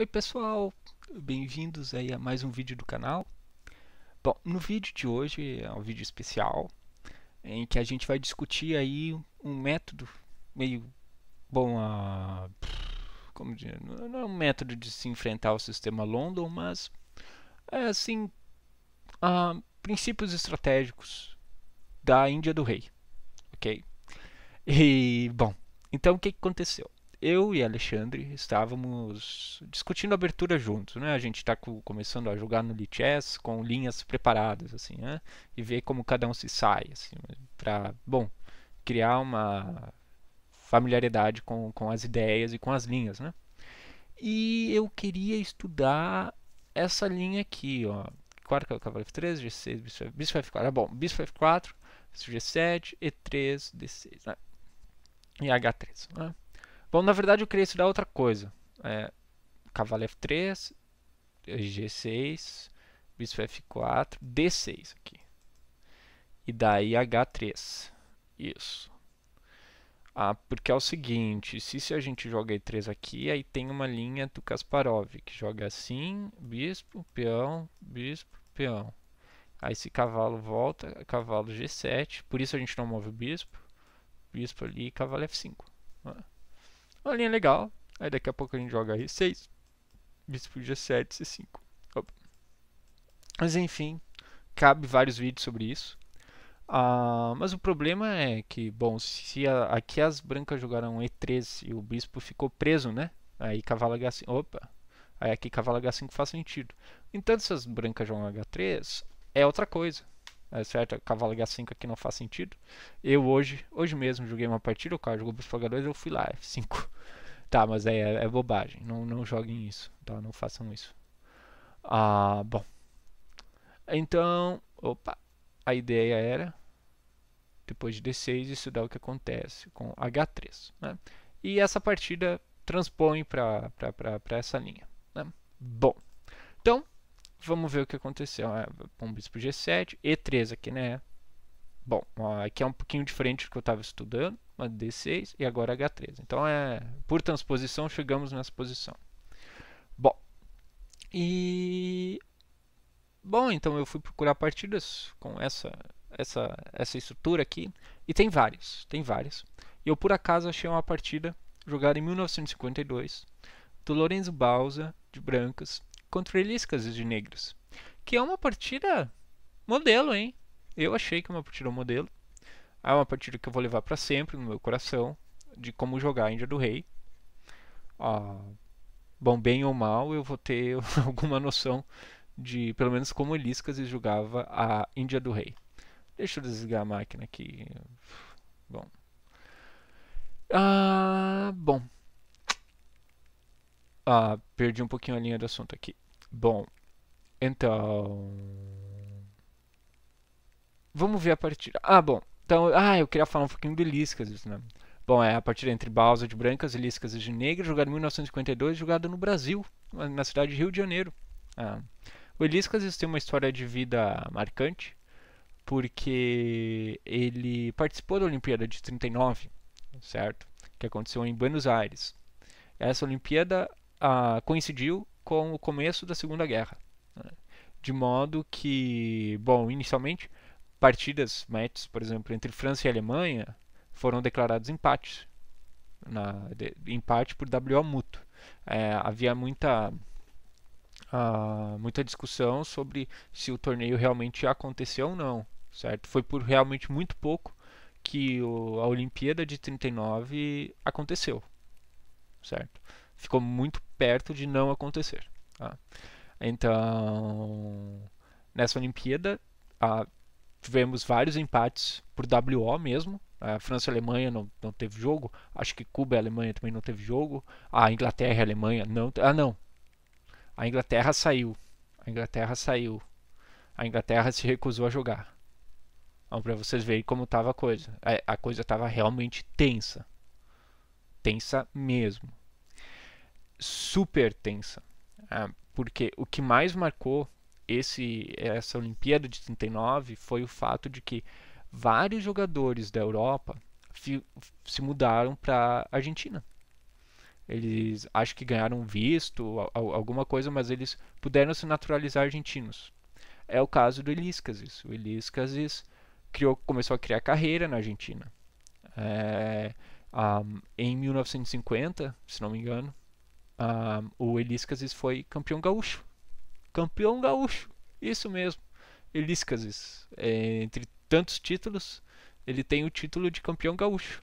Oi pessoal, bem-vindos aí a mais um vídeo do canal. Bom, no vídeo de hoje é um vídeo especial em que a gente vai discutir aí um método meio bom a como dizer, não é um método de se enfrentar ao sistema London, mas é assim a princípios estratégicos da Índia do Rei, ok? E bom, então o que aconteceu? eu e Alexandre estávamos discutindo abertura juntos, né? A gente está começando a jogar no Lichess com linhas preparadas, assim, né? E ver como cada um se sai, assim, para, bom, criar uma familiaridade com, com as ideias e com as linhas, né? E eu queria estudar essa linha aqui, ó. 4 cavalo F3, G6, bispo, bispo F4. Ah, bom, bispo F4, G7, E3, D6, né? E H3, né? Bom, na verdade eu queria estudar outra coisa. É, cavalo F3, G6, bispo F4, D6 aqui. E daí H3. Isso. Ah, porque é o seguinte, se, se a gente joga E3 aqui, aí tem uma linha do Kasparov, que joga assim, bispo, peão, bispo, peão. Aí se cavalo volta, cavalo G7, por isso a gente não move o bispo, bispo ali e cavalo F5. Uma linha legal. Aí daqui a pouco a gente joga R6, bispo G7, C5. Opa. Mas enfim, cabe vários vídeos sobre isso. Ah, mas o problema é que, bom, se a, aqui as brancas jogaram E3 e o bispo ficou preso, né? Aí cavalo H5. Opa! Aí aqui cavalo H5 faz sentido. Então se as brancas jogam H3, é outra coisa. É certo? h 5 aqui não faz sentido. Eu hoje, hoje mesmo, joguei uma partida, o cara jogou para jogadores, eu fui lá, F5. É tá, mas é, é, é, bobagem. Não, não joguem isso, tá? Não façam isso. Ah, bom. Então, opa, a ideia era, depois de D6, estudar o que acontece com H3. Né? E essa partida transpõe para essa linha. Né? Bom. Vamos ver o que aconteceu. É, um bispo G7, E3 aqui, né? Bom, aqui é um pouquinho diferente do que eu estava estudando, D6 e agora H3. Então, é por transposição, chegamos nessa posição. Bom, e... Bom, então eu fui procurar partidas com essa, essa, essa estrutura aqui, e tem várias, tem várias. E eu, por acaso, achei uma partida jogada em 1952, do Lorenzo Bausa, de brancas, contra Eliscas de Negros. Que é uma partida modelo, hein? Eu achei que é uma partida modelo. É uma partida que eu vou levar para sempre no meu coração. De como jogar a Índia do Rei. Ah, bom, bem ou mal, eu vou ter alguma noção de pelo menos como Eliscas jogava a Índia do Rei. Deixa eu desligar a máquina aqui. Bom. Ah, bom. Ah, perdi um pouquinho a linha do assunto aqui. Bom, então. Vamos ver a partida. Ah, bom. Então, ah, eu queria falar um pouquinho do Liscas, né? Bom, é a partida entre Balsa de Brancas e de Negra, jogada em 1952, jogada no Brasil, na cidade de Rio de Janeiro. Ah. O Eliscas tem uma história de vida marcante, porque ele participou da Olimpíada de 39, certo? Que aconteceu em Buenos Aires. Essa Olimpíada ah, coincidiu com o começo da Segunda Guerra. Né? De modo que, bom, inicialmente, partidas, matches, por exemplo, entre França e Alemanha foram declarados empates. Na, de, empate por WO mútuo. É, havia muita, ah, muita discussão sobre se o torneio realmente aconteceu ou não. Certo? Foi por realmente muito pouco que o, a Olimpíada de 39 aconteceu. Certo? ficou muito perto de não acontecer. Tá? Então, nessa Olimpíada, ah, tivemos vários empates por WO mesmo. A França e a Alemanha não, não teve jogo. Acho que Cuba e a Alemanha também não teve jogo. A Inglaterra e a Alemanha não. Ah, não. A Inglaterra saiu. A Inglaterra saiu. A Inglaterra se recusou a jogar. Então, para vocês verem como estava a coisa. A, é, a coisa estava realmente tensa. Tensa mesmo super tensa, né? porque o que mais marcou esse essa Olimpíada de 39 foi o fato de que vários jogadores da Europa se mudaram para a Argentina. Eles acho que ganharam visto, alguma coisa, mas eles puderam se naturalizar argentinos. É o caso do Eliscasis. O Eliscasis criou, começou a criar carreira na Argentina. É, um, em 1950, se não me engano, ah, o Eliscases foi campeão gaúcho. Campeão gaúcho, isso mesmo. Eliscases, é, entre tantos títulos, ele tem o título de campeão gaúcho.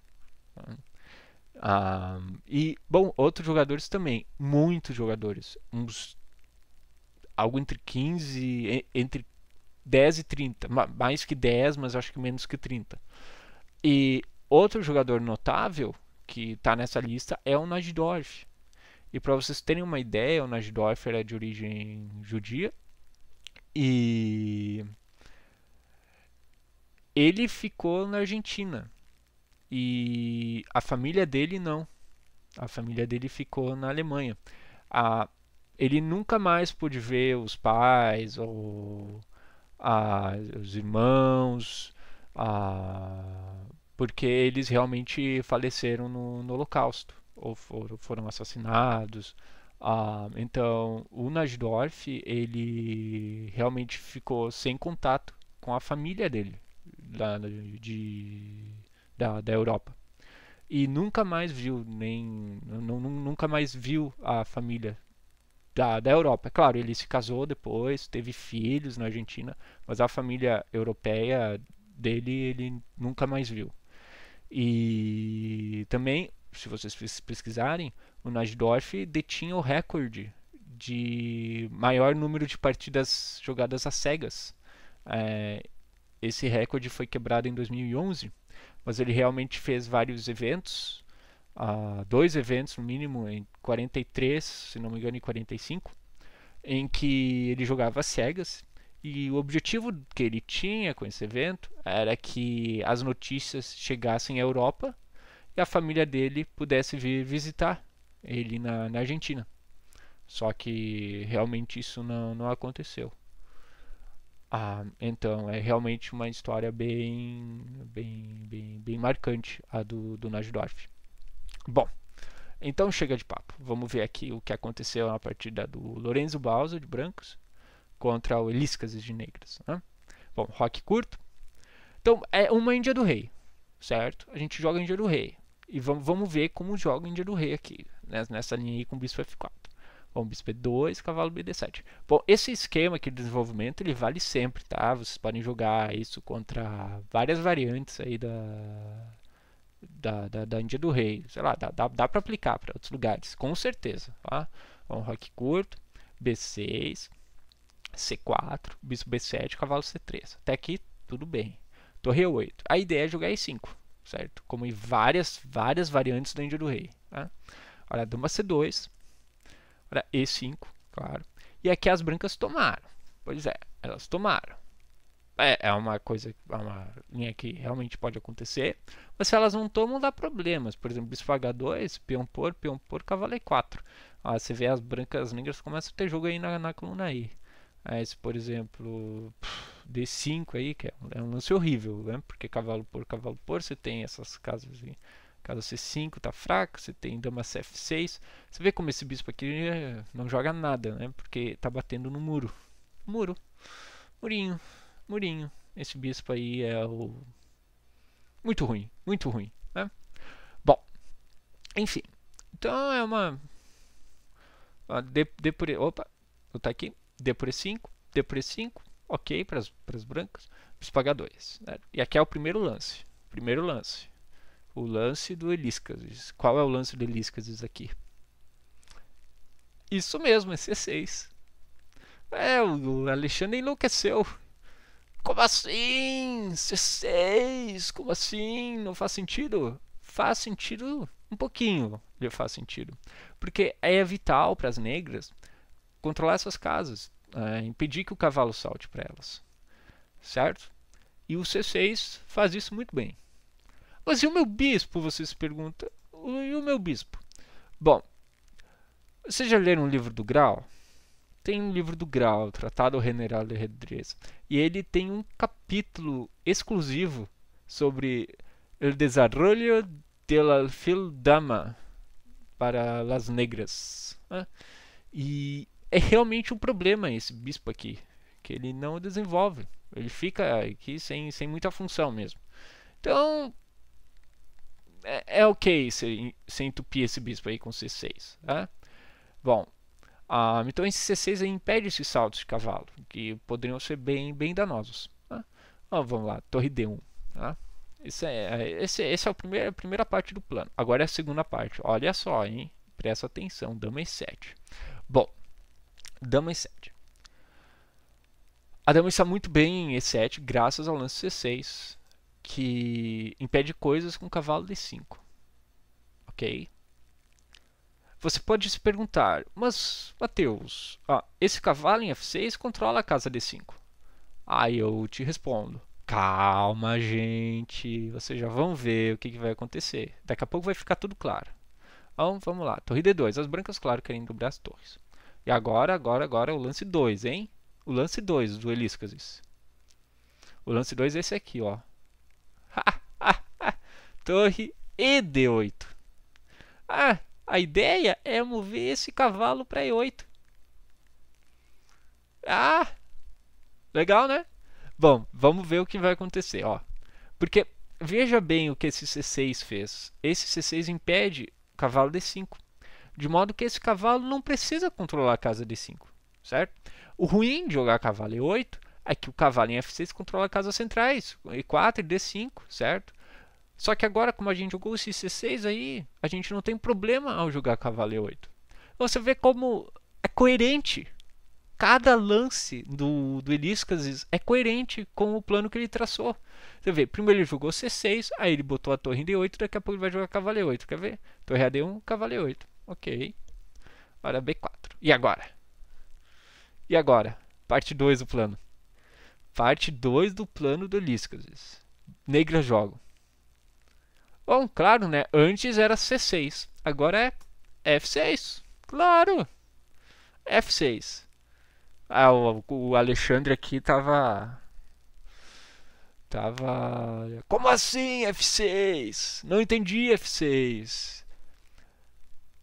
Ah, e, bom, outros jogadores também, muitos jogadores, uns algo entre 15, entre 10 e 30, mais que 10, mas acho que menos que 30. E outro jogador notável que está nessa lista é o Najdorf. E para vocês terem uma ideia, o Najdorfer é de origem judia e ele ficou na Argentina e a família dele não. A família dele ficou na Alemanha. A, ele nunca mais pôde ver os pais ou a, os irmãos, a, porque eles realmente faleceram no, no Holocausto ou foram assassinados. Ah, então, o Najdorf, ele realmente ficou sem contato com a família dele, da, de, da, da Europa. E nunca mais viu, nem, nunca mais viu a família da, da Europa. Claro, ele se casou depois, teve filhos na Argentina, mas a família europeia dele ele nunca mais viu. E também se vocês pesquisarem, o Najdorf detinha o recorde de maior número de partidas jogadas a cegas. É, esse recorde foi quebrado em 2011, mas ele realmente fez vários eventos, uh, dois eventos no mínimo, em 43, se não me engano, em 45, em que ele jogava cegas. E o objetivo que ele tinha com esse evento era que as notícias chegassem à Europa e a família dele pudesse vir visitar ele na, na Argentina. Só que realmente isso não, não aconteceu. Ah, então é realmente uma história bem, bem, bem, bem marcante a do, do Najdorf. Bom, então chega de papo. Vamos ver aqui o que aconteceu na partida do Lorenzo Balsa de brancos contra o Eliscas de negros. Né? Bom, rock curto. Então é uma Índia do Rei, certo? A gente joga Índia do Rei. E vamos, vamos ver como joga o Índia do Rei aqui, né? nessa linha aí com bispo F4. Bom, bispo E2, cavalo BD7. Bom, esse esquema aqui de desenvolvimento, ele vale sempre, tá? Vocês podem jogar isso contra várias variantes aí da, da, da, da Índia do Rei. Sei lá, dá, dá, dá para aplicar para outros lugares, com certeza. Tá? Um rock curto, B6, C4, bispo B7, cavalo C3. Até aqui, tudo bem. Torre 8. A ideia é jogar E5 certo? Como em várias, várias variantes do Índio do Rei. Tá? Olha, dama C2, olha, E5, claro. E aqui as brancas tomaram. Pois é, elas tomaram. É, é uma coisa, é uma linha que realmente pode acontecer. Mas se elas não tomam, dá problemas. Por exemplo, bispo H2, peão por, peão por, cavalo E4. Ah, você vê as brancas as negras começam a ter jogo aí na, na coluna e. Aí, se, por exemplo... D5 aí, que é, é um lance horrível, né? Porque cavalo por cavalo por, você tem essas casas de casa C5 tá fraco, você tem dama F6. Você vê como esse bispo aqui eh, não joga nada, né? Porque tá batendo no muro. Muro. Murinho. Murinho. Esse bispo aí é o muito ruim, muito ruim, né? Bom, enfim. Então é uma D, D por, opa, vou tá aqui, D por E5, D por E5, ok para as brancas, preciso pagar 2. Né? E aqui é o primeiro lance. Primeiro lance. O lance do Eliscases. Qual é o lance do Eliscases aqui? Isso mesmo, é C6. É, o Alexandre enlouqueceu. Como assim? C6? É Como assim? Não faz sentido? Faz sentido um pouquinho, ele faz sentido. Porque é vital para as negras controlar suas casas é, impedir que o cavalo salte para elas, certo? E o C6 faz isso muito bem. Mas e o meu bispo? Você se pergunta. E o meu bispo? Bom, vocês já leram o livro do Grau? Tem um livro do Grau, Tratado General de Redreza, e ele tem um capítulo exclusivo sobre o desarrollo del fil dama para las negras. Né? E é realmente um problema esse bispo aqui, que ele não desenvolve. Ele fica aqui sem, sem muita função mesmo. Então, é, é ok se, se entupir esse bispo aí com C6. Né? Bom, ah, então esse C6 impede esses saltos de cavalo, que poderiam ser bem, bem danosos. Né? Ah, vamos lá, torre D1. Né? Esse é, é, esse, esse é a, primeira, a primeira parte do plano. Agora é a segunda parte. Olha só, hein? Presta atenção, dama E7. Bom, dama e7. A dama está muito bem em e7 graças ao lance c6, que impede coisas com o cavalo d5. Ok? Você pode se perguntar, mas Mateus, ah, esse cavalo em f6 controla a casa d5. Aí eu te respondo, calma gente, vocês já vão ver o que, que vai acontecer. Daqui a pouco vai ficar tudo claro. Então vamos lá, torre d2, as brancas claro querem dobrar as torres. E agora, agora, agora é o lance 2, hein? O lance 2 do Eliscasis. O lance 2 é esse aqui, ó. Torre ed 8 Ah, a ideia é mover esse cavalo para E8. Ah! Legal, né? Bom, vamos ver o que vai acontecer, ó. Porque veja bem o que esse C6 fez. Esse C6 impede o cavalo D5 de modo que esse cavalo não precisa controlar a casa D5, certo? O ruim de jogar cavalo E8 é que o cavalo em F6 controla casas centrais, E4 e D5, certo? Só que agora, como a gente jogou esse C6 aí, a gente não tem problema ao jogar cavalo E8. Você vê como é coerente. Cada lance do, do Eliscases é coerente com o plano que ele traçou. Você vê, primeiro ele jogou C6, aí ele botou a torre em D8, daqui a pouco ele vai jogar cavalo E8. Quer ver? Torre AD1, cavalo E8. Ok. Agora é B4. E agora? E agora? Parte 2 do plano. Parte 2 do plano do Liscazes. Negra jogo. Bom, claro, né? Antes era C6. Agora é F6. Claro. F6. Ah, o, o Alexandre aqui tava... Tava... Como assim F6? Não entendi F6.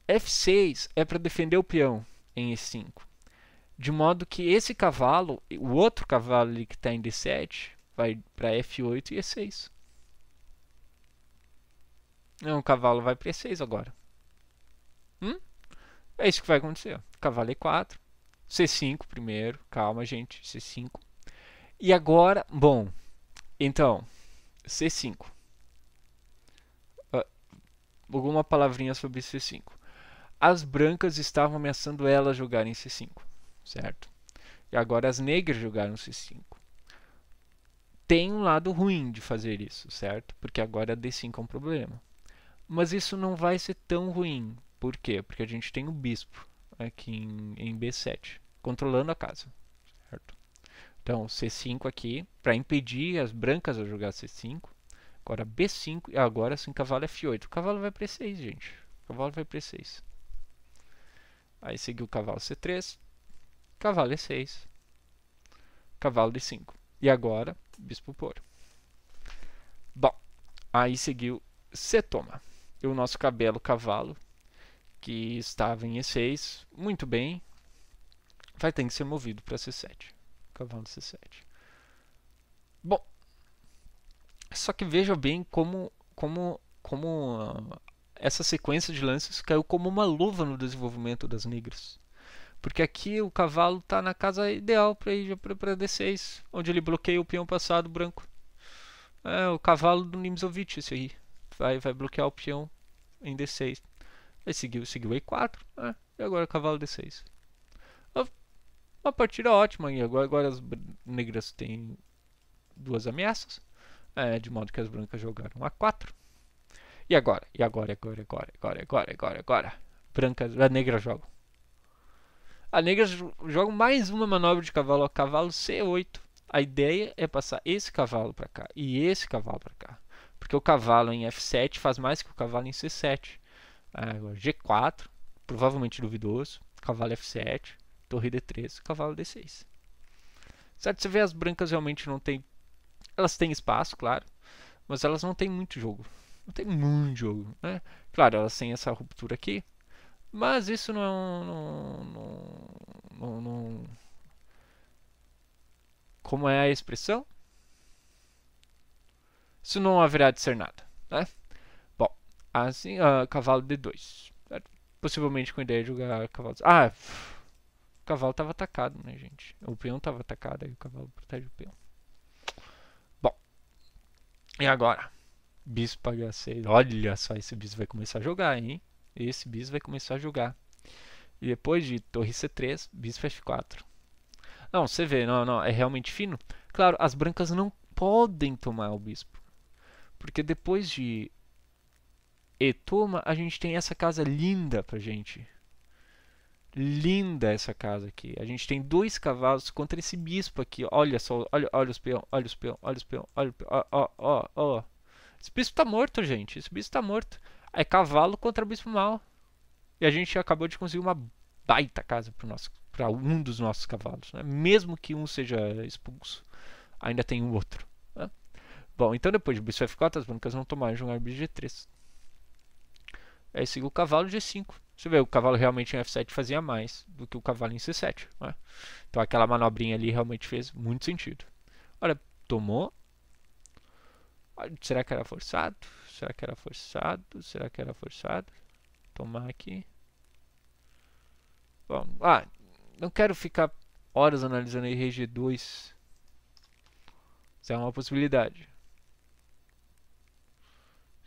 F6 é para defender o peão em E5. De modo que esse cavalo, o outro cavalo ali que está em D7, vai para F8 e E6. Não, o cavalo vai para E6 agora. Hum? É isso que vai acontecer. Cavalo E4, C5 primeiro, calma gente, C5. E agora, bom, então, C5. Ah, alguma palavrinha sobre C5 as brancas estavam ameaçando ela jogar em C5, certo? E agora as negras jogaram C5. Tem um lado ruim de fazer isso, certo? Porque agora D5 é um problema. Mas isso não vai ser tão ruim. Por quê? Porque a gente tem o bispo aqui em, em B7, controlando a casa, certo? Então, C5 aqui, para impedir as brancas a jogar C5. Agora B5 e agora sim, cavalo F8. O cavalo vai para E6, gente. O cavalo vai para E6. Aí seguiu cavalo C3, cavalo E6, cavalo D5. E agora, bispo por. Bom, aí seguiu C toma. E o nosso cabelo cavalo, que estava em E6, muito bem, vai ter que ser movido para C7. Cavalo C7. Bom, só que veja bem como, como, como essa sequência de lances caiu como uma luva no desenvolvimento das negras. Porque aqui o cavalo está na casa ideal para ir para D6, onde ele bloqueia o peão passado branco. É o cavalo do Nimzovich esse aí. Vai, vai bloquear o peão em D6. Aí seguiu, seguiu E4. É, né? e agora o cavalo D6. Uma partida ótima. E agora, agora as negras têm duas ameaças. É, de modo que as brancas jogaram A4. E agora? E agora, e agora, e agora, agora, agora, agora, agora. Branca, a negra joga. A negra joga mais uma manobra de cavalo, cavalo C8. A ideia é passar esse cavalo para cá e esse cavalo para cá. Porque o cavalo em F7 faz mais que o cavalo em C7. Ah, agora, G4, provavelmente duvidoso. Cavalo F7, torre D3, cavalo D6. Certo? Você vê as brancas realmente não tem. Elas têm espaço, claro, mas elas não têm muito jogo. Não tem muito jogo, né? Claro, ela sem essa ruptura aqui, mas isso é não, não, não, não como é a expressão? Isso não haverá de ser nada, né? Bom, assim, uh, cavalo d 2. Possivelmente com a ideia de jogar cavalo. Ah, pff, o cavalo estava atacado, né, gente? O peão estava atacado, aí o cavalo protege o peão. Bom, e agora? Bispo paga 6. Olha só, esse bispo vai começar a jogar, hein? Esse bispo vai começar a jogar. E depois de torre C3, bispo F4. Não, você vê, não, não, é realmente fino. Claro, as brancas não podem tomar o bispo. Porque depois de e toma, a gente tem essa casa linda pra gente. Linda essa casa aqui. A gente tem dois cavalos contra esse bispo aqui. Olha só, olha, olha os peão, olha os peão, olha os peão, olha o peão, ó, ó, ó, ó. Esse bispo tá morto, gente. Esse bispo tá morto. É cavalo contra bispo mal. E a gente acabou de conseguir uma baita casa pro nosso para um dos nossos cavalos, né? mesmo que um seja expulso, ainda tem um outro. Né? Bom, então depois de bispo f4, as brancas não tomaram jogar bispo g3. Aí seguiu o cavalo g5. Você vê, o cavalo realmente em f7 fazia mais do que o cavalo em c7. Né? Então aquela manobrinha ali realmente fez muito sentido. Olha, tomou Será que era forçado? Será que era forçado? Será que era forçado? Tomar aqui. Bom, ah, não quero ficar horas analisando aí RG2. Isso é uma possibilidade.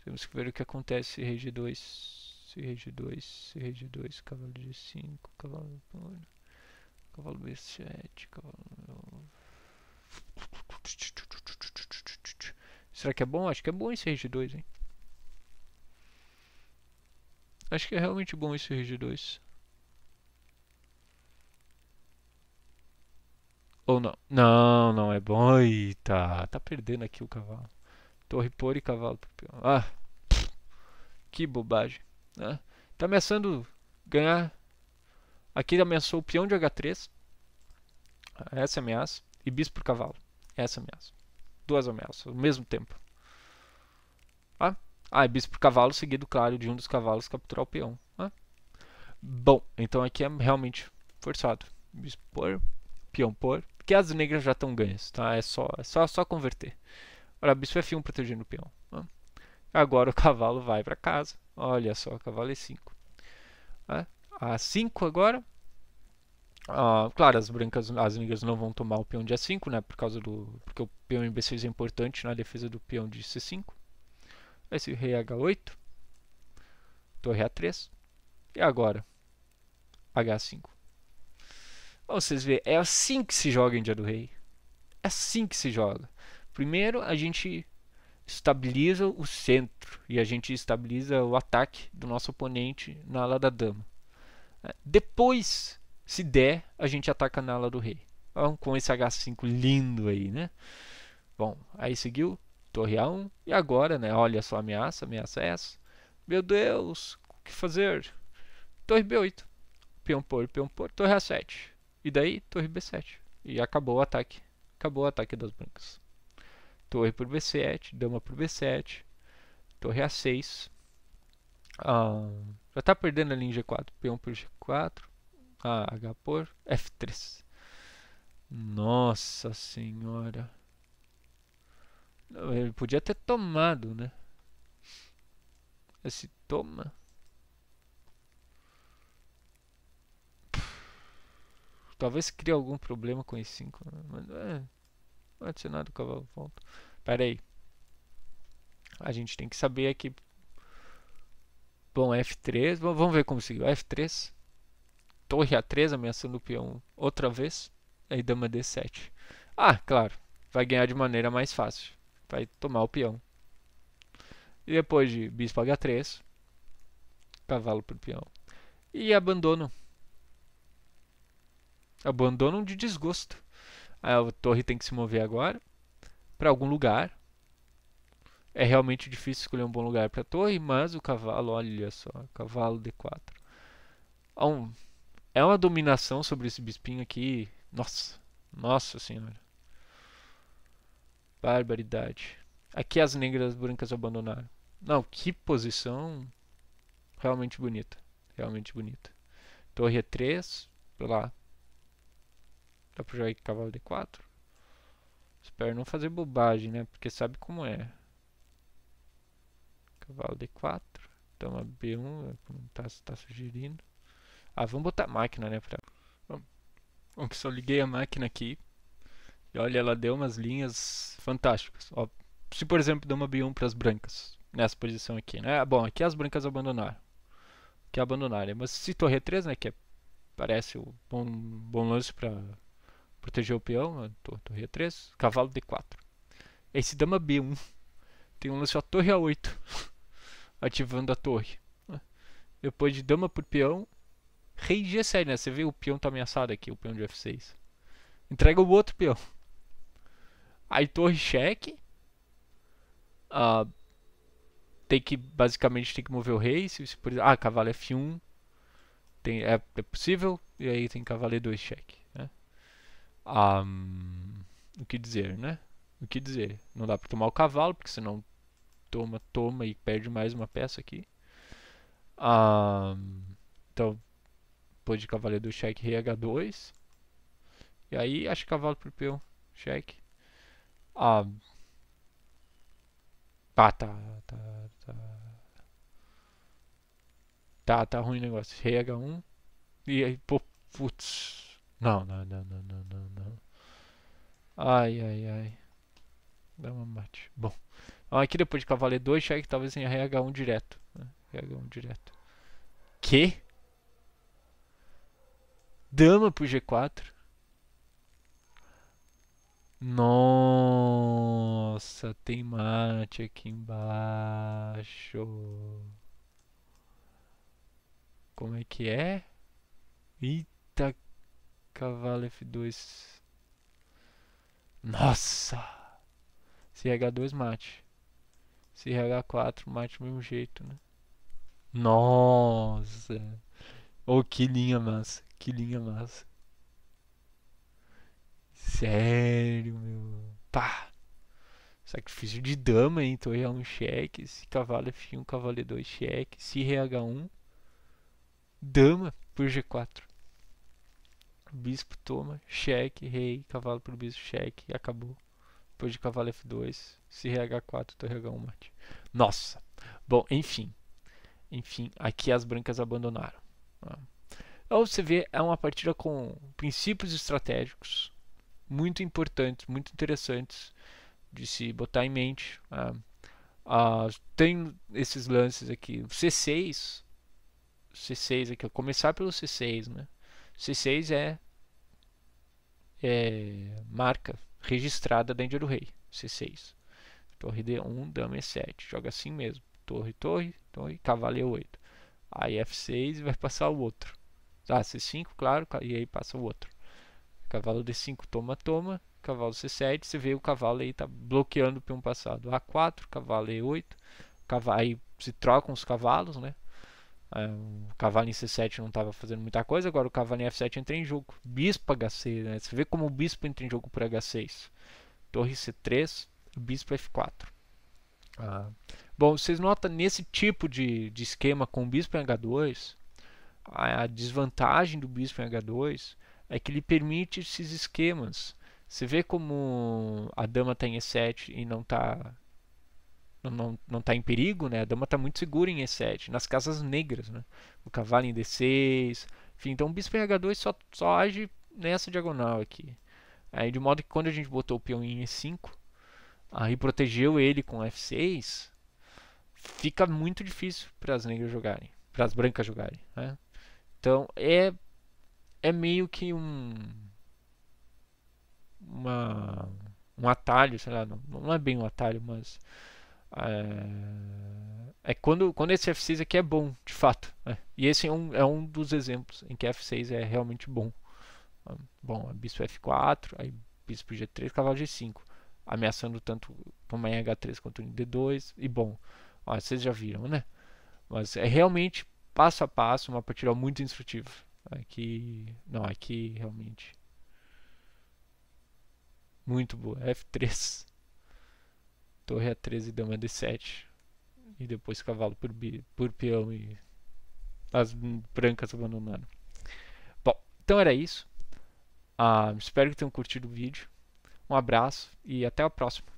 Temos que ver o que acontece se RG2, se RG2, se RG2, cavalo de 5 cavalo de 1 cavalo B7, cavalo... Será que é bom? Acho que é bom esse range 2, hein? Acho que é realmente bom esse range 2. Ou não? Não, não é bom. Eita, tá perdendo aqui o cavalo. Torre por e cavalo pro peão. Ah, que bobagem. Né? Tá ameaçando ganhar. Aqui ele ameaçou o peão de H3. Essa é ameaça. E bispo por cavalo. Essa é ameaça duas ameaças ao mesmo tempo. Ah, ah é bispo por cavalo, seguido, claro, de um dos cavalos capturar o peão. Ah. Bom, então aqui é realmente forçado. Bispo por, peão por. Porque as negras já estão ganhas, tá? É só, é só, só converter. Olha bispo é F1 protegendo o peão. Ah. Agora o cavalo vai para casa. Olha só, cavalo E5. Ah. A5 agora Uh, claro, as brancas, as negras não vão tomar o peão de A5, né? Por causa do. Porque o peão em B6 é importante na defesa do peão de C5. Esse rei é H8. Torre A3. E agora? H5. vocês veem, é assim que se joga em Dia do Rei. É assim que se joga. Primeiro a gente estabiliza o centro e a gente estabiliza o ataque do nosso oponente na ala da dama. Depois se der, a gente ataca na ala do rei. Então, com esse H5 lindo aí, né? Bom, aí seguiu torre A1. E agora, né? Olha só a ameaça, ameaça é essa. Meu Deus, o que fazer? Torre B8. Peão por, peão por, torre A7. E daí, torre B7. E acabou o ataque. Acabou o ataque das brancas. Torre por B7, dama por B7. Torre A6. Ah, já tá perdendo ali em G4. Peão por G4. Ah, H por F3. Nossa senhora. ele podia ter tomado, né? Esse toma. Talvez crie algum problema com E5. Né? Mas não é. Não é adicionado o cavalo volta. Pera aí. A gente tem que saber aqui. Bom, F3. Vamos ver como seguiu. F3 torre A3 ameaçando o peão outra vez. Aí dama D7. Ah, claro. Vai ganhar de maneira mais fácil. Vai tomar o peão. E depois de bispo H3. Cavalo para o peão. E abandono. Abandono de desgosto. A torre tem que se mover agora. Para algum lugar. É realmente difícil escolher um bom lugar para a torre, mas o cavalo, olha só, cavalo D4. Um, é uma dominação sobre esse bispinho aqui. Nossa. Nossa senhora. Barbaridade. Aqui as negras brancas abandonaram. Não, que posição realmente bonita. Realmente bonita. Torre E3, é lá. Dá pra jogar cavalo D4. Espero não fazer bobagem, né? Porque sabe como é. Cavalo D4. Toma B1, como tá, tá sugerindo. Ah, vamos botar máquina, né? Pra... Bom, pessoal, liguei a máquina aqui. E olha, ela deu umas linhas fantásticas. Ó, se, por exemplo, deu uma B1 para as brancas, nessa posição aqui, né? Ah, bom, aqui as brancas abandonaram. Que abandonaram. Mas se torre 3, né? Que é, parece um bom, bom lance para proteger o peão. Né, torre 3, cavalo D4. Esse dama B1 tem um lance a torre A8, ativando a torre. Depois de dama por peão, Rei G7, né? Você vê o peão tá ameaçado aqui, o peão de F6. Entrega o outro peão. Aí torre cheque. Ah, tem que, basicamente, tem que mover o rei. Se, se por, ah, cavalo F1. Tem, é, é, possível. E aí tem cavalo 2 cheque. Né? Ah, o que dizer, né? O que dizer? Não dá pra tomar o cavalo, porque senão toma, toma e perde mais uma peça aqui. Ah, então, depois de cavaleiro do cheque, rei h2. E aí, acho que cavalo pro peão, cheque. Ah, ah tá, tá, tá, tá. Tá, ruim o negócio. Rei H1. E aí, pô, putz. Não, não, não, não, não, não, não. Ai, ai, ai. Dá uma mate. Bom. Então, aqui depois de cavaleiro 2, cheque talvez em Rei H1 direto. Né? Rei H1 direto. Que? Dama pro G4. Nossa, tem mate aqui embaixo. Como é que é? Eita, cavalo F2. Nossa! Se H2 mate. Se H4 mate do mesmo jeito, né? Nossa! Oh, que linha massa. Que linha massa. Sério, meu. Pá. Sacrifício de dama, hein? Torre A1 cheque. É é se cavalo F1, cavalo E2 cheque. Se RH1. Dama por G4. Bispo toma, cheque, rei, cavalo pro bispo, cheque, acabou. Depois de cavalo F2, se RH4, torre H1, mate. Nossa. Bom, enfim. Enfim, aqui as brancas abandonaram. Ah. Então você vê, é uma partida com princípios estratégicos muito importantes, muito interessantes de se botar em mente. Ah, ah tem esses lances aqui. C6, C6 aqui, começar pelo C6, né? C6 é, é marca registrada da índia do rei, C6. Torre D1, dama E7, joga assim mesmo. Torre, torre, torre, cavalo E8. Aí F6 e vai passar o outro. Ah, C5, claro, e aí passa o outro. Cavalo D5, toma, toma. Cavalo C7, você vê o cavalo aí tá bloqueando o peão passado. A4, cavalo E8. Cavalo, aí se trocam os cavalos, né? Ah, o cavalo em C7 não estava fazendo muita coisa, agora o cavalo em F7 entra em jogo. Bispo H6, né? Você vê como o bispo entra em jogo por H6. Torre C3, bispo F4. Ah. Bom, vocês notam nesse tipo de, de esquema com o bispo em H2, a, a desvantagem do bispo em H2 é que ele permite esses esquemas. Você vê como a dama está em E7 e não está não, não, não tá em perigo, né? A dama está muito segura em E7, nas casas negras, né? O cavalo em D6, enfim. Então o bispo em H2 só, só age nessa diagonal aqui. Aí, de modo que quando a gente botou o peão em E5, aí protegeu ele com F6, fica muito difícil para as negras jogarem, para as brancas jogarem, né? Então é é meio que um uma um atalho, sei lá, não, não é bem um atalho, mas é, é quando quando esse F6 aqui é bom, de fato. Né? E esse é um, é um dos exemplos em que F6 é realmente bom. Bom, bispo F4, aí bispo G3, cavalo G5, ameaçando tanto também H3 quanto D2 e bom, ó, vocês já viram, né? Mas é realmente passo a passo, uma partilha muito instrutiva Aqui, não, aqui realmente. Muito boa. F3. Torre A13, dama D7. E depois cavalo por, bi, por peão e as brancas abandonando. Bom, então era isso. Ah, espero que tenham curtido o vídeo. Um abraço e até a próxima.